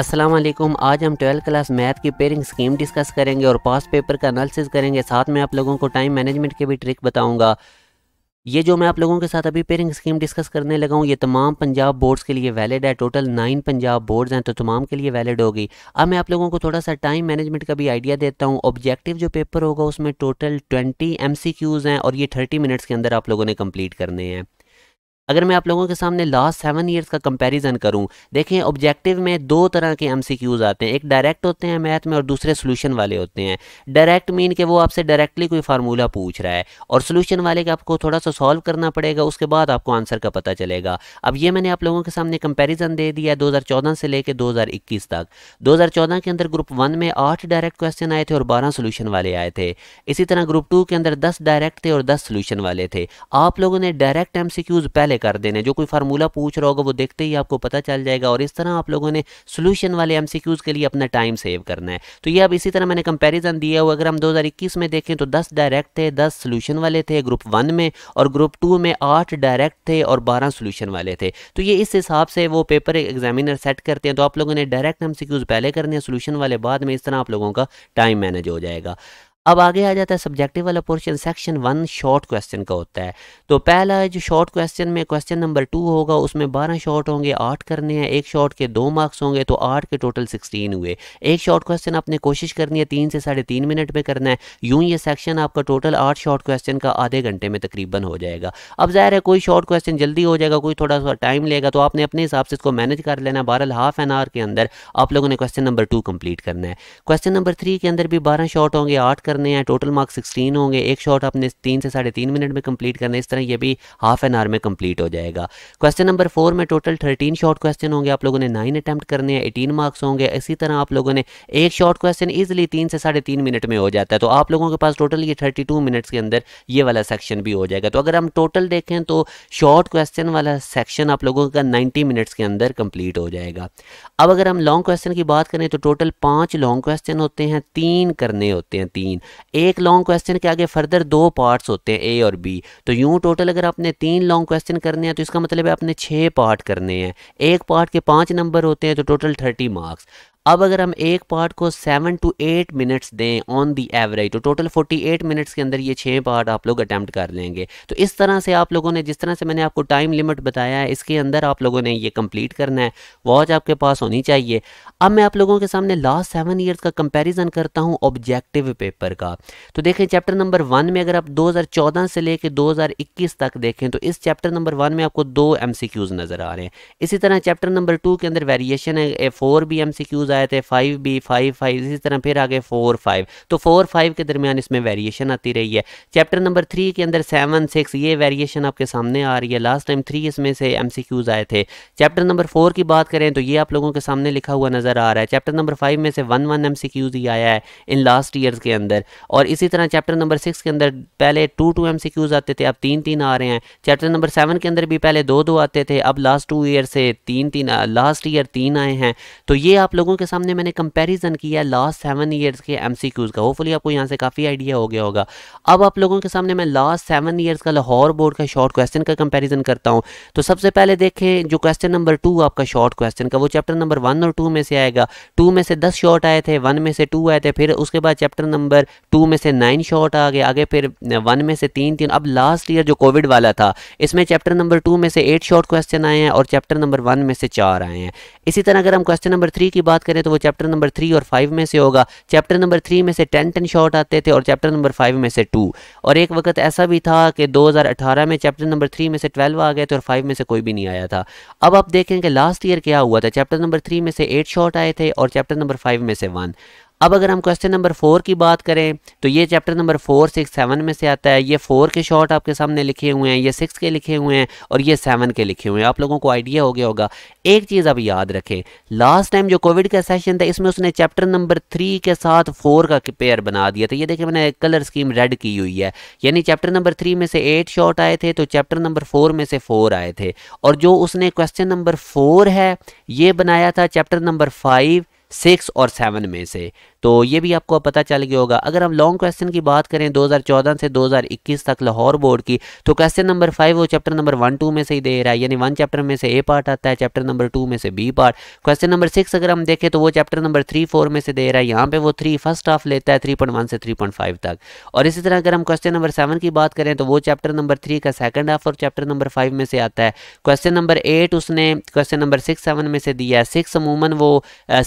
अस्सलाम वालेकुम आज हम ट्वेल्थ क्लास मैथ की पेयरिंग स्कीम डिस्कस करेंगे और पास पेपर का एनालिसिस करेंगे साथ में आप लोगों को टाइम मैनेजमेंट के भी ट्रिक बताऊंगा ये जो मैं आप लोगों के साथ अभी पेयरिंग स्कीम डिस्कस करने लगा हूँ ये तमाम पंजाब बोर्ड्स के लिए वैलिड है टोटल नाइन पंजाब बोर्ड्स हैं तो तमाम के लिए वैलिड होगी अब मैं आप लोगों को थोड़ा सा टाइम मैनेजमेंट का भी आइडिया देता हूँ ऑब्जेक्टिव जो पेपर होगा उसमें टोटल ट्वेंटी एम हैं और ये थर्टी मिनट्स के अंदर आप लोगों ने कम्प्लीट करने हैं अगर मैं आप लोगों के सामने लास्ट सेवन ईयर्स का कंपैरिजन करूं देखें ऑब्जेक्टिव में दो तरह के एमसीक्यूज आते हैं एक डायरेक्ट होते हैं मैथ में और दूसरे सोल्यूशन वाले होते हैं डायरेक्ट मीन के वो आपसे डायरेक्टली कोई फार्मूला पूछ रहा है और सोल्यूशन वाले का आपको थोड़ा सा सॉल्व करना पड़ेगा उसके बाद आपको आंसर का पता चलेगा अब ये मैंने आप लोगों के सामने कंपेरिजन दे दिया दो से लेकर दो तक दो के अंदर ग्रुप वन में आठ डायरेक्ट क्वेश्चन आए थे और बारह सोल्यूशन वाले आए थे इसी तरह ग्रुप टू के अंदर दस डायरेक्ट थे और दस सोल्यूशन वाले थे आप लोगों ने डायरेक्ट एमसीक्यूज पहले कर देने जो कोई फार्मूला पूछ रहा होगा वो देखते ही आपको पता चल जाएगा और इस तरह आप लोगों ने सोल्यूशन वाले एम के लिए अपना टाइम सेव करना है तो ये अब इसी तरह मैंने कंपेरिजन दिया हुआ अगर हम दो में देखें तो दस डायरेक्ट थे दस सोल्यूशन वाले थे ग्रुप वन में और ग्रुप टू में आठ डायरेक्ट थे और बारह सोल्यूशन वाले थे तो ये इस हिसाब से वो पेपर एग्जामिनर सेट करते हैं तो आप लोगों ने डायरेक्ट एम पहले करने हैं सोल्यूशन वाले बाद में इस तरह आप लोगों का टाइम मैनेज हो जाएगा अब आगे आ जाता है सब्जेक्टिव वाला portion section one short question का होता है तो पहला जो शॉर्ट क्वेश्चन में क्वेश्चन नंबर टू होगा उसमें बारह शॉर्ट होंगे आठ करने हैं एक शॉर्ट के दो मार्क्स होंगे तो आठ के टोटल सिक्सटीन हुए एक शॉर्ट क्वेश्चन आपने कोशिश करनी है तीन से साढ़े तीन मिनट में करना है यूं ये सेक्शन आपका टोटल आठ शॉर्ट क्वेश्चन का आधे घंटे में तकरीबन हो जाएगा अब जाहिर है कोई शॉर्ट क्वेश्चन जल्दी हो जाएगा कोई थोड़ा सा टाइम लेगा तो आपने अपने हिसाब से इसको मैनेज कर लेना बारह हाफ एन आवर के अंदर आप लोगों ने क्वेश्चन नंबर टू कंप्लीट करना है क्वेश्चन नंबर थ्री के अंदर भी बारह शॉर्ट होंगे आठ करने हैं टोटल मार्क्स सिक्सटीन होंगे एक शॉट आपने तीन से साढ़े तीन मिनट में कंप्लीट करने इस तरह ये भी हाफ एन आवर में कंप्लीट हो जाएगा क्वेश्चन नंबर फोर में टोटल थर्टीन शॉर्ट क्वेश्चन होंगे आप लोगों ने नाइन अटैम्प्ट करने हैं एटीन मार्क्स होंगे इसी तरह आप लोगों ने एक शॉर्ट क्वेश्चन ईजिली तीन से साढ़े तीन मिनट में हो जाता है तो आप लोगों के पास टोटल ये थर्टी टू मिनट्स के अंदर ये वाला सेक्शन भी हो जाएगा तो अगर हम टोटल देखें तो शॉर्ट क्वेश्चन वाला सेक्शन आप लोगों का नाइन्टी मिनट्स के अंदर कंप्लीट हो जाएगा अब अगर हम लॉन्ग क्वेश्चन की बात करें तो टोटल पांच लॉन्ग क्वेश्चन होते हैं तीन करने होते हैं तीन तीन एक लॉन्ग क्वेश्चन के आगे फर्दर दो पार्ट्स होते हैं ए और बी तो यूं टोटल अगर आपने तीन लॉन्ग क्वेश्चन करने हैं तो इसका मतलब है आपने छः पार्ट करने हैं एक पार्ट के पाँच नंबर होते हैं तो टोटल थर्टी मार्क्स अब अगर हम एक पार्ट को सेवन टू एट मिनट्स दें ऑन दी एवरेज तो टोटल फोर्टी एट मिनट्स के अंदर ये छः पार्ट आप लोग अटैम्प्ट कर लेंगे तो इस तरह से आप लोगों ने जिस तरह से मैंने आपको टाइम लिमिट बताया है इसके अंदर आप लोगों ने ये कंप्लीट करना है वॉच आपके पास होनी चाहिए अब मैं आप लोगों के सामने लास्ट सेवन ईयर्स का कंपेरिजन करता हूँ ऑब्जेक्टिव पेपर का तो देखें चैप्टर नंबर वन में अगर आप चौदह से लेकर इक्कीस तक देखें तो इस चैप्टर नंबर वन में आपको दो एम नज़र आ रहे हैं इसी तरह चैप्टर नंबर टू के अंदर वेरिएशन है फोर भी एम सी क्यूज़ आए आए थे फाइव बी फाइव फाइव इसी तरह फिर आगे फोर फाइव तो फोर फाइव के दरमियान इसमें वेरिएशन आती रही है चैप्टर नंबर थ्री के अंदर सेवन सिक्स ये वेरिएशन आपके सामने आ रही है लास्ट टाइम थ्री इसमें से एम आए थे चैप्टर नंबर फोर की बात करें तो ये आप लोगों के सामने लिखा हुआ नज़र आ रहा है चैप्टर नंबर फाइव में से वन वन एम ही आया है इन लास्ट ईयर के अंदर और इसी तरह चैप्टर नंबर सिक्स के अंदर पहले टू टू एम आते थे अब तीन तीन आ रहे हैं चैप्टर नंबर सेवन के अंदर भी पहले दो दो आते थे अब लास्ट टू ईयर से तीन तीन लास्ट ईयर तीन आए हैं तो ये आप लोगों के सामने मैंने कंपैरिजन किया लास्ट सेवन ईयर्स के एम का होपफुली आपको यहाँ से काफ़ी आइडिया हो गया होगा अब आप लोगों के सामने मैं लास्ट सेवन ईयर्स का लाहौर बोर्ड का शॉर्ट क्वेश्चन का कंपेरिजन करता हूँ तो सबसे पहले देखें जो क्वेश्चन नंबर टू आपका शॉर्ट क्वेश्चन का वो चैप्टर नंबर वन और टू में से आएगा टू में से दस शॉर्ट आए थे वन में से टू आए थे फिर उसके बाद चैप्टर नंबर टू में से नाइन शॉर्ट आ गए आगे फिर वन में से तीन तीन अब लास्ट ईयर जो कोविड वाला था इसमें चैप्टर नंबर टू में से एट शॉर्ट क्वेश्चन आए हैं और चैप्टर नंबर वन में से चार आए हैं इसी तरह अगर हम क्वेश्चन नंबर थ्री की बात करें तो वो चैप्टर नंबर थ्री और फाइव में से होगा चैप्टर नंबर थ्री में से टेन टेन शॉट आते थे और चैप्टर नंबर फाइव में से टू और एक वक्त ऐसा भी था कि 2018 में चैप्टर नंबर थ्री में से ट्वेल्व आ गए थे और फाइव में से कोई भी नहीं आया था अब आप देखें कि लास्ट ईयर क्या हुआ था चैप्टर नंबर थ्री में से एट शॉट आए थे और चैप्टर नंबर फाइव में से वन अब अगर हम क्वेश्चन नंबर फोर की बात करें तो ये chapter number four six seven में से आता है ये फोर के शॉर्ट आपके सामने लिखे हुए हैं ये सिक्स के लिखे हुए हैं और ये सेवन के लिखे हुए हैं आप लोगों को आइडिया हो गया होगा एक चीज़ आप याद रखें लास्ट टाइम जो कोविड का सेशन था इसमें उसने चैप्टर नंबर थ्री के साथ फोर का पेयर बना दिया था ये देखिए मैंने कलर स्कीम रेड की हुई है यानी चैप्टर नंबर थ्री में से एट शॉर्ट आए थे तो चैप्टर नंबर फोर में से फोर आए थे और जो उसने क्वेश्चन नंबर फोर है ये बनाया था चैप्टर नंबर फाइव सिक्स और सेवन में से तो ये भी आपको पता चल गया होगा अगर हम लॉन्ग क्वेश्चन की बात करें 2014 से 2021 तक लाहौर बोर्ड की तो क्वेश्चन नंबर फाइव वो चैप्टर नंबर वन टू में से ही दे रहा है यानी वन चैप्टर में से ए पार्ट आता है चैप्टर नंबर टू में से B part question number six अगर हम देखें तो वो चैप्टर नंबर थ्री फोर में से दे रहा है यहाँ पे वो थ्री फर्स्ट हाफ लेता है थ्री पॉइंट वन से थ्री पॉइंट फाइव तक और इसी तरह अगर हम क्वेश्चन नंबर सेवन की बात करें तो वो चैप्टर नंबर थ्री का सेकंड हाफ और चैप्टर नंबर फाइव में से आता है क्वेश्चन नंबर एट उसने क्वेश्चन नंबर सिक्स सेवन में से दिया है सिक्स अमूमन वो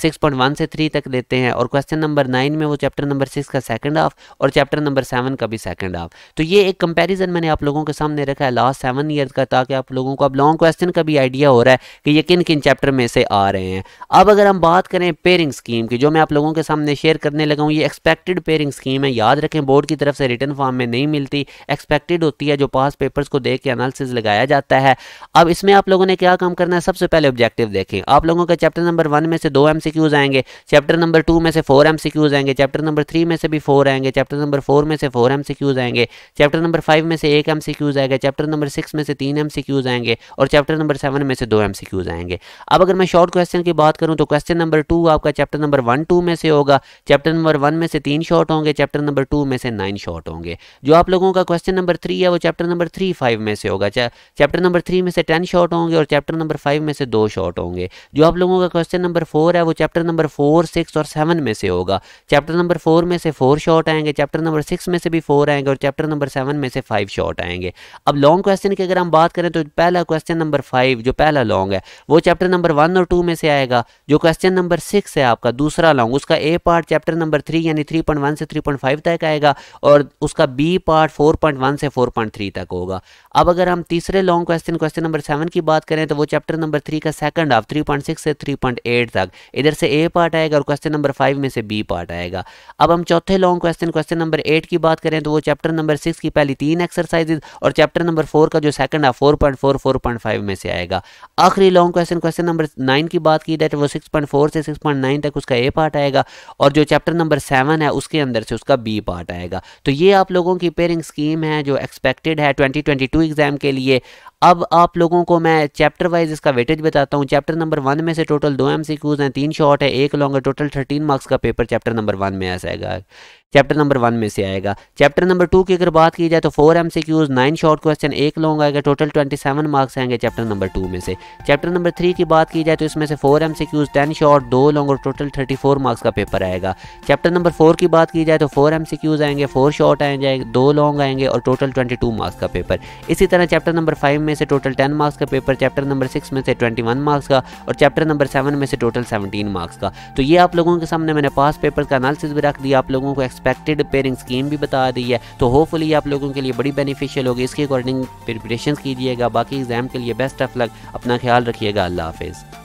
सिक्स पॉइंट वन से थ्री तक देते हैं और क्वेश्चन नंबर नाइन में वो चैप्टर नंबर सिक्स का सेकंड हाफ और चैप्टर नंबर सेवन का भी सेकंड हाफ तो ये एक कंपैरिजन मैंने आप लोगों के सामने रखा है लास्ट सेवन ईयर का ताकि आप लोगों को अब लॉन्ग क्वेश्चन का भी आइडिया हो रहा है कि ये किन किन चैप्टर में से आ रहे हैं अब अगर हम बात करें पेयरिंग स्कीम की जो मैं आप लोगों के सामने शेयर करने लगा हूँ ये एक्सपेक्टेड पेयरिंग स्कीम है याद रखें बोर्ड की तरफ से रिटर्न फॉर्म में नहीं मिलती एक्सपेक्टेड होती है जो पास पेपर्स को देख के एनालिसिस लगाया जाता है अब इसमें आप लोगों ने क्या काम करना है सबसे पहले ऑब्जेक्टिव देखें आप लोगों का चैप्टर नंबर वन में से दो एम आएंगे चैप्टर नंबर टू में से फोर एम आएंगे चैप्टर नंबर थ्री में से भी फोर आएंगे चैप्टर नंबर फोर में से फोर एम आएंगे चैप्टर नंबर फाइव में से एक एम आएगा चैप्टर नंबर सिक्स में से तीन एम आएंगे और चैप्टर नंबर सेवन में से दो एम आएंगे अब अगर मैं शॉर्ट क्वेश्चन की बात करूँ तो क्वेश्चन नंबर टू आपका चैप्टर नंबर वन टू में से होगा चैप्टर नंबर वन में से तीन शॉर्ट होंगे चैप्टर नंबर टू में से नाइन शॉर्ट होंगे जो आप लोगों का क्वेश्चन नंबर थ्री है वो चैप्टर नंबर थ्री फाइव में से होगा चैप्टर नंबर थ्री में से टेन शॉर्ट होंगे और चैप्टर नंबर फाइव में से दो शॉर्ट होंगे जो आप लोगों का क्वेश्चन नंबर फोर है वो चैप्टर नंबर फोर सिक्स और सेवन में से होगा होगा चैप्टर नंबर फोर में से फोर शॉट आएंगे चैप्टर नंबर सिक्स में से भी फोर आएंगे और चैप्टर नंबर सेवन में से फाइव शॉट आएंगे अब लॉन्ग क्वेश्चन की अगर हम बात करें तो पहला क्वेश्चन नंबर फाइव जो पहला लॉन्ग है वो चैप्टर नंबर वन और टू में से आएगा जो क्वेश्चन नंबर सिक्स है आपका दूसरा लॉन्ग उसका A part chapter number three यानी थ्री से थ्री तक आएगा और उसका बी पार्ट फोर से फोर तक होगा अब अगर हम तीसरे long question question number seven की बात करें तो वो चैप्टर नंबर थ्री का second half three point six से थ्री पॉइंट एट तक इधर से ए पार्ट आएगा और क्वेश्चन नंबर फाइव में से बी बी पार्ट आएगा अब हम चौथे long question question number eight की बात करें तो वो चैप्टर नंबर सिक्स की पहली तीन एक्सरसाइजेज और चैप्टर नंबर फोर का जो सेकंड है four point four four point five में से आएगा आखिरी long question question number nine की बात की जाए तो वो सिक्स पॉइंट फोर से सिक्स पॉइंट नाइन तक उसका ए पार्ट आएगा और जो चैप्टर नंबर सेवन है उसके अंदर से उसका बी पार्ट आएगा तो ये आप लोगों की पेयरिंग स्कीम है जो एक्सपेक्टेड है ट्वेंटी ट्वेंटी टू एग्जाम के लिए अब आप लोगों को मैं चैप्टर वाइज इसका वेटेज बताता हूँ चैप्टर नंबर वन में से टोटल दो एम हैं तीन शॉर्ट है एक लॉन्ग है टोटल थर्टीन मार्क्स का पेपर चैप्टर नंबर वन में ऐसा जाएगा चैप्टर नंबर वन में से आएगा चैप्टर नंबर टू की अगर बात की जाए तो four M C Qs nine short question एक लॉन्ग आएगा टोटल ट्वेंटी सेवन मार्क्स आएंगे चैप्टर नंबर टू में से चैप्टर नंबर थ्री की बात की जाए तो इसमें से four M C Qs ten short दो लॉन्ग और टोटल थर्टी फोर मार्क्स का पेपर आएगा चैप्टर नंबर फोर की बात की जाए तो फोर एम सी क्यूज आएंगे फोर शॉर्ट आए जाएंगे दो लॉन्ग आएंगे और टोटल ट्वेंटी टू मार्क्स का पेपर इसी तरह चैप्टर नंबर फाइव में से टोटल टेन मार्क्स का पेपर चैप्टर नंबर सिक्स में से ट्वेंटी वन मार्क्स का और चैप्टर नंबर सेवन में से टोटल सेवनटीन मार्क्स का तो ये आप लोगों के सामने मैंने पास पेपर का एनालिसिस भी रख दिया आप लोगों को एक्सपेक्टेड पेयरिंग स्कीम भी बता दी है तो होपफुली आप लोगों के लिए बड़ी बेनिफिशियल होगी इसके अकॉर्डिंग प्रिपरेशन कीजिएगा बाकी एग्जाम के लिए बेस्ट ऑफ लक अपना ख्याल रखिएगा अल्लाह हाफिज़